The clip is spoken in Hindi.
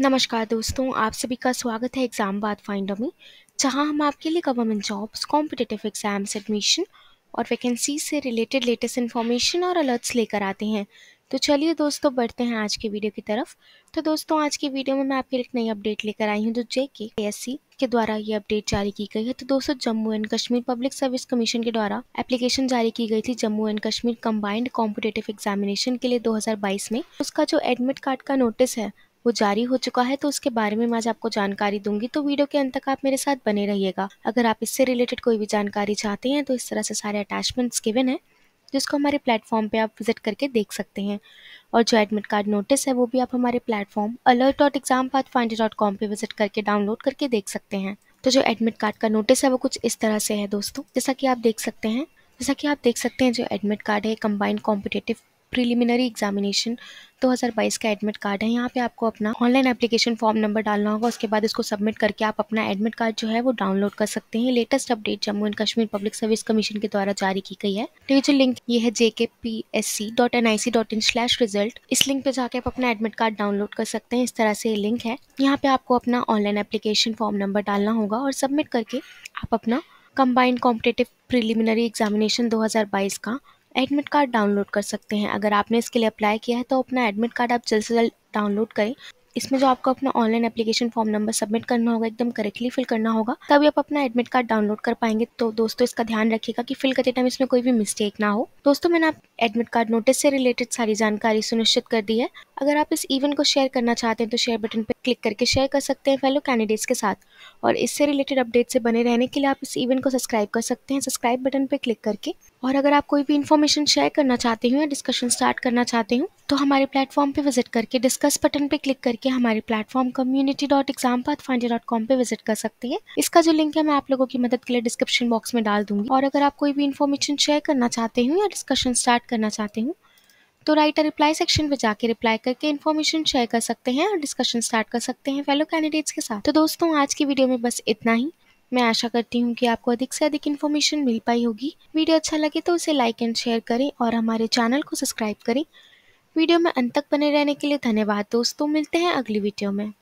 नमस्कार दोस्तों आप सभी का स्वागत है एग्ज़ाम बाद फाइंडर में जहां हम आपके लिए government jobs competitive exams admission और वैकेंसी से रिलेटेड लेटेस्ट इन्फॉर्मेशन और अलर्ट्स लेकर आते हैं तो चलिए दोस्तों बढ़ते हैं आज के वीडियो की तरफ तो दोस्तों आज की वीडियो में मैं आपके लिए एक नई अपडेट लेकर आई हूँ जो जे के एस के द्वारा ये अपडेट जारी की गई है तो दोस्तों Jammu and Kashmir public service commission के द्वारा एप्लीकेशन जारी की गई थी Jammu and Kashmir combined competitive examination के लिए दो में उसका जो एडमिट कार्ड का नोटिस है वो जारी हो चुका है तो उसके बारे में आज आपको जानकारी दूंगी तो वीडियो के अंत तक आप मेरे साथ बने रहिएगा अगर आप इससे रिलेटेड कोई भी जानकारी चाहते हैं तो इस तरह से सारे अटैचमेंट्स गिवन है जिसको हमारे प्लेटफॉर्म पे आप विजिट करके देख सकते हैं और जो एडमिट कार्ड नोटिस है वो भी आप हमारे platform alert dot exam path find dot com पे विजिट करके डाउनलोड करके देख सकते हैं तो जो एडमिट कार्ड का नोटिस है वो कुछ इस तरह से है दोस्तों जैसा कि आप देख सकते हैं जैसा कि आप देख सकते हैं जो एडमिट कार्ड है कम्बाइंड कॉम्पिटेटिव प्रिलिमिनरी एग्जामिनेशन 2022 का एडमिट कार्ड है यहाँ पे आपको अपना ऑनलाइन एप्लीकेशन फॉर्म नंबर डालना होगा उसके बाद इसको सबमिट करके आप अपना एडमिट कार्ड जो है वो डाउनलोड कर सकते हैं latest update Jammu and Kashmir public service commission के द्वारा जारी की गई है तो ये जो लिंक ये है JK P S C dot N I C dot in slash result इस लिंक पे जाके आप अपना एडमिट कार्ड डाउनलोड कर सकते हैं इस तरह से ये लिंक है यहाँ पे आपको अपना ऑनलाइन एप्लीकेशन फॉर्म नंबर डालना होगा और सबमिट करके आप अपना कम्बाइंड कॉम्पिटेटिव प्रिलिमिनरी एग्जामिनेशन दो का एडमिट कार्ड डाउनलोड कर सकते हैं अगर आपने इसके लिए अप्लाई किया है तो अपना एडमिट कार्ड आप जल्द से जल्द डाउनलोड करें इसमें जो आपको अपना online application form number submit करना होगा एकदम करेक्टली फिल करना होगा तभी आप अपना एडमिट कार्ड डाउनलोड कर पाएंगे तो दोस्तों इसका ध्यान रखिएगा कि फिल करते टाइम इसमें कोई भी मिस्टेक ना हो दोस्तों मैंने आप एडमिट कार्ड नोटिस से रिलेटेड सारी जानकारी सुनिश्चित कर दी है अगर आप इस इवेंट को शेयर करना चाहते हैं तो शेयर बटन पर क्लिक करके शेयर कर सकते हैं फेलो कैंडिडेट्स के साथ और इससे रिलेटेड अपडेट से बने रहने के लिए आप इस इवेंट को सब्सक्राइब कर सकते हैं सब्सक्राइब बटन पर क्लिक करके और अगर आप कोई भी इन्फॉर्मेशन शेयर करना चाहते हैं या डिस्कशन स्टार्ट करना चाहते हूँ तो हमारे प्लेटफॉर्म पर विजिट करके डिस्कस बटन पर क्लिक करके हमारे platform community dot exam dot com पर विजिट कर सकते हैं इसका जो लिंक है मैं आप लोगों की मदद के लिए डिस्क्रिप्शन बॉक्स में डाल दूंगी और अगर आप कोई भी इन्फॉर्मेशन शेयर करना चाहते हैं या डिस्कशन स्टार्ट करना चाहते हूँ तो राइटर रिप्लाई सेक्शन पे जाके रिप्लाई करके इन्फॉर्मेशन शेयर कर सकते हैं और डिस्कशन स्टार्ट कर सकते हैं फेलो कैंडिडेट्स के साथ तो दोस्तों आज की वीडियो में बस इतना ही मैं आशा करती हूँ कि आपको अधिक से अधिक इन्फॉर्मेशन मिल पाई होगी वीडियो अच्छा लगे तो उसे लाइक एंड शेयर करें और हमारे चैनल को सब्सक्राइब करें वीडियो में अंत तक बने रहने के लिए धन्यवाद दोस्तों मिलते हैं अगली वीडियो में